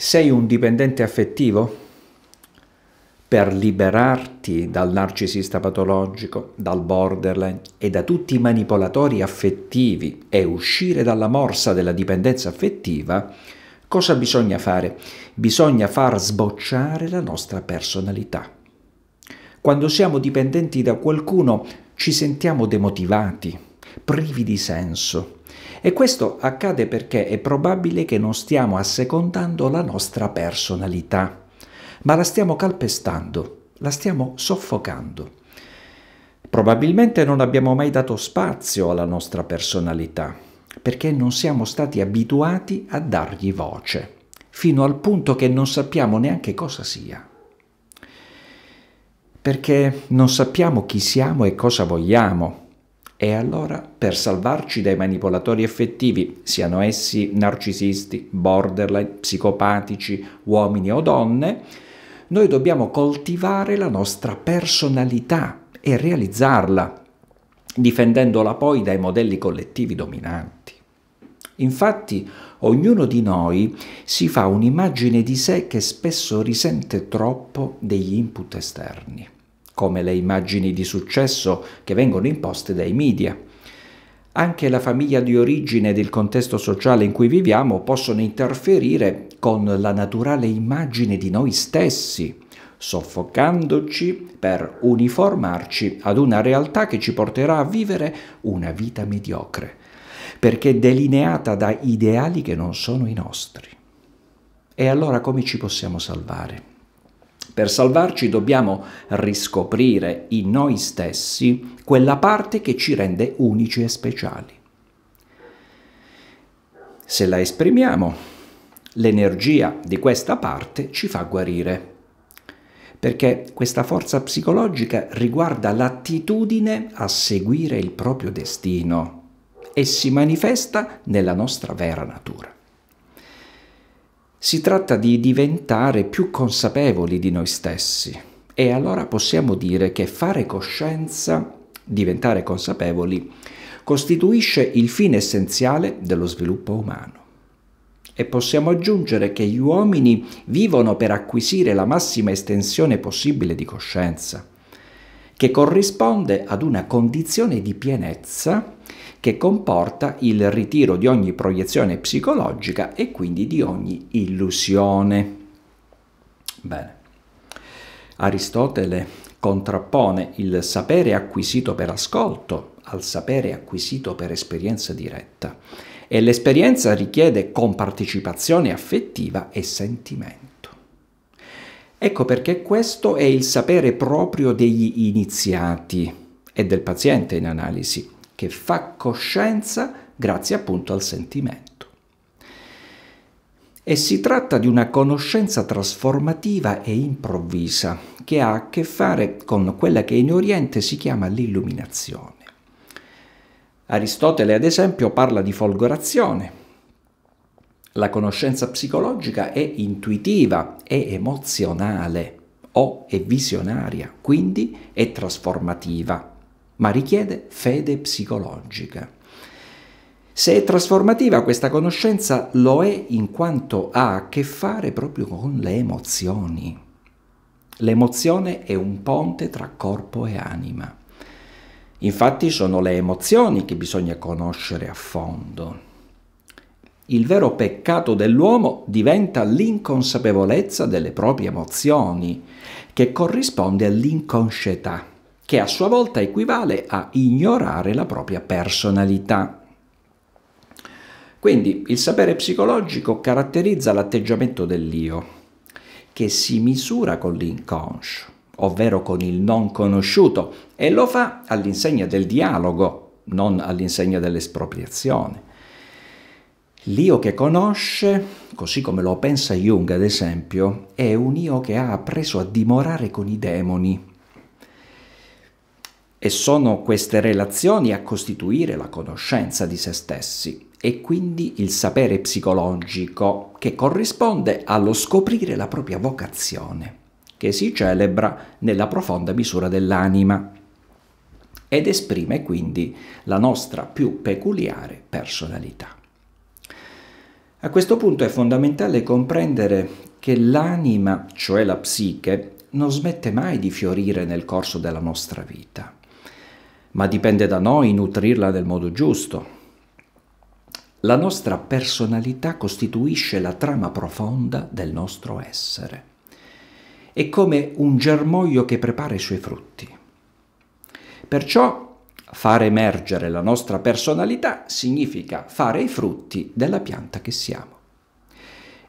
Sei un dipendente affettivo? Per liberarti dal narcisista patologico, dal borderline e da tutti i manipolatori affettivi e uscire dalla morsa della dipendenza affettiva, cosa bisogna fare? Bisogna far sbocciare la nostra personalità. Quando siamo dipendenti da qualcuno ci sentiamo demotivati, privi di senso, e questo accade perché è probabile che non stiamo assecondando la nostra personalità, ma la stiamo calpestando, la stiamo soffocando. Probabilmente non abbiamo mai dato spazio alla nostra personalità, perché non siamo stati abituati a dargli voce, fino al punto che non sappiamo neanche cosa sia. Perché non sappiamo chi siamo e cosa vogliamo, e allora, per salvarci dai manipolatori effettivi, siano essi narcisisti, borderline, psicopatici, uomini o donne, noi dobbiamo coltivare la nostra personalità e realizzarla, difendendola poi dai modelli collettivi dominanti. Infatti, ognuno di noi si fa un'immagine di sé che spesso risente troppo degli input esterni come le immagini di successo che vengono imposte dai media. Anche la famiglia di origine ed il contesto sociale in cui viviamo possono interferire con la naturale immagine di noi stessi, soffocandoci per uniformarci ad una realtà che ci porterà a vivere una vita mediocre, perché delineata da ideali che non sono i nostri. E allora come ci possiamo salvare? Per salvarci dobbiamo riscoprire in noi stessi quella parte che ci rende unici e speciali. Se la esprimiamo, l'energia di questa parte ci fa guarire, perché questa forza psicologica riguarda l'attitudine a seguire il proprio destino e si manifesta nella nostra vera natura. Si tratta di diventare più consapevoli di noi stessi e allora possiamo dire che fare coscienza, diventare consapevoli, costituisce il fine essenziale dello sviluppo umano. E possiamo aggiungere che gli uomini vivono per acquisire la massima estensione possibile di coscienza, che corrisponde ad una condizione di pienezza che comporta il ritiro di ogni proiezione psicologica e quindi di ogni illusione. Bene. Aristotele contrappone il sapere acquisito per ascolto al sapere acquisito per esperienza diretta e l'esperienza richiede compartecipazione affettiva e sentimento. Ecco perché questo è il sapere proprio degli iniziati e del paziente in analisi, che fa coscienza grazie appunto al sentimento. E si tratta di una conoscenza trasformativa e improvvisa che ha a che fare con quella che in Oriente si chiama l'illuminazione. Aristotele, ad esempio, parla di folgorazione. La conoscenza psicologica è intuitiva, è emozionale o è visionaria, quindi è trasformativa, ma richiede fede psicologica. Se è trasformativa questa conoscenza lo è in quanto ha a che fare proprio con le emozioni. L'emozione è un ponte tra corpo e anima. Infatti sono le emozioni che bisogna conoscere a fondo. Il vero peccato dell'uomo diventa l'inconsapevolezza delle proprie emozioni, che corrisponde all'inconscietà che a sua volta equivale a ignorare la propria personalità. Quindi il sapere psicologico caratterizza l'atteggiamento dell'io, che si misura con l'inconscio, ovvero con il non conosciuto, e lo fa all'insegna del dialogo, non all'insegna dell'espropriazione. L'io che conosce, così come lo pensa Jung ad esempio, è un io che ha appreso a dimorare con i demoni, e sono queste relazioni a costituire la conoscenza di se stessi e quindi il sapere psicologico che corrisponde allo scoprire la propria vocazione, che si celebra nella profonda misura dell'anima ed esprime quindi la nostra più peculiare personalità. A questo punto è fondamentale comprendere che l'anima, cioè la psiche, non smette mai di fiorire nel corso della nostra vita ma dipende da noi nutrirla nel modo giusto. La nostra personalità costituisce la trama profonda del nostro essere. È come un germoglio che prepara i suoi frutti. Perciò far emergere la nostra personalità significa fare i frutti della pianta che siamo.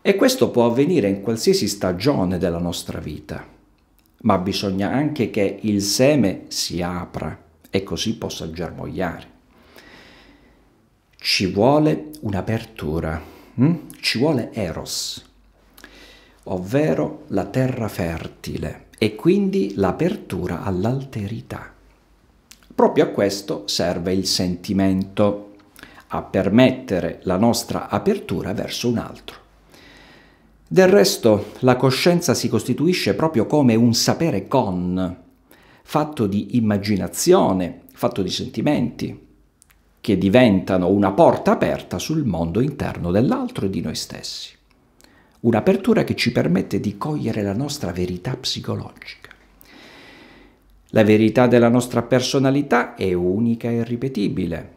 E questo può avvenire in qualsiasi stagione della nostra vita, ma bisogna anche che il seme si apra e così possa germogliare. Ci vuole un'apertura, hm? ci vuole eros, ovvero la terra fertile e quindi l'apertura all'alterità. Proprio a questo serve il sentimento, a permettere la nostra apertura verso un altro. Del resto, la coscienza si costituisce proprio come un sapere con, fatto di immaginazione, fatto di sentimenti, che diventano una porta aperta sul mondo interno dell'altro e di noi stessi. Un'apertura che ci permette di cogliere la nostra verità psicologica. La verità della nostra personalità è unica e irripetibile.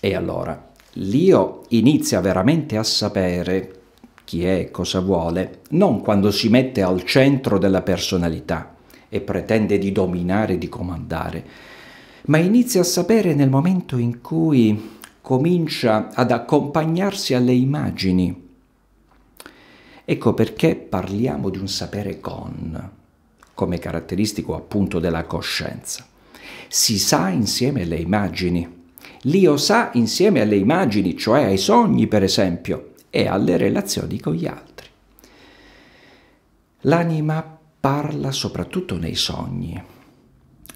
E allora, l'io inizia veramente a sapere chi è e cosa vuole, non quando si mette al centro della personalità, e pretende di dominare di comandare, ma inizia a sapere nel momento in cui comincia ad accompagnarsi alle immagini. Ecco perché parliamo di un sapere con, come caratteristico appunto della coscienza. Si sa insieme alle immagini. L'io sa insieme alle immagini, cioè ai sogni per esempio, e alle relazioni con gli altri. L'anima parla soprattutto nei sogni.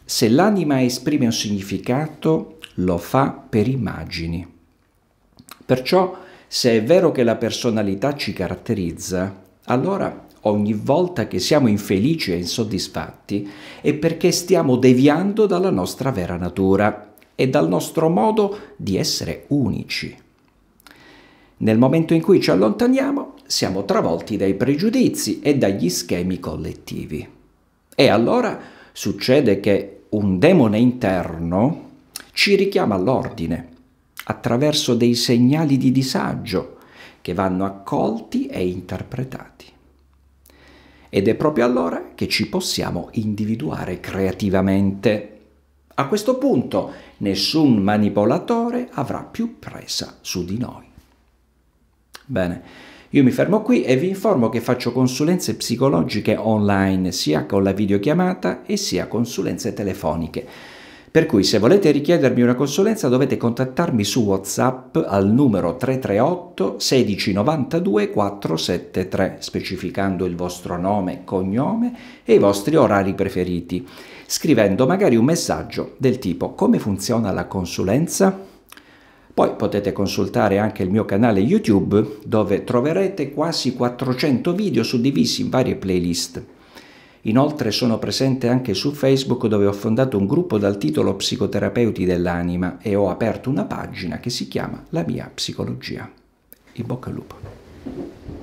Se l'anima esprime un significato, lo fa per immagini. Perciò, se è vero che la personalità ci caratterizza, allora ogni volta che siamo infelici e insoddisfatti è perché stiamo deviando dalla nostra vera natura e dal nostro modo di essere unici. Nel momento in cui ci allontaniamo, siamo travolti dai pregiudizi e dagli schemi collettivi. E allora succede che un demone interno ci richiama all'ordine attraverso dei segnali di disagio che vanno accolti e interpretati. Ed è proprio allora che ci possiamo individuare creativamente. A questo punto nessun manipolatore avrà più presa su di noi. Bene, io mi fermo qui e vi informo che faccio consulenze psicologiche online sia con la videochiamata e sia consulenze telefoniche. Per cui se volete richiedermi una consulenza dovete contattarmi su WhatsApp al numero 338 1692 473 specificando il vostro nome, cognome e i vostri orari preferiti, scrivendo magari un messaggio del tipo come funziona la consulenza? Poi potete consultare anche il mio canale YouTube dove troverete quasi 400 video suddivisi in varie playlist. Inoltre sono presente anche su Facebook dove ho fondato un gruppo dal titolo Psicoterapeuti dell'anima e ho aperto una pagina che si chiama La mia psicologia. In bocca al lupo.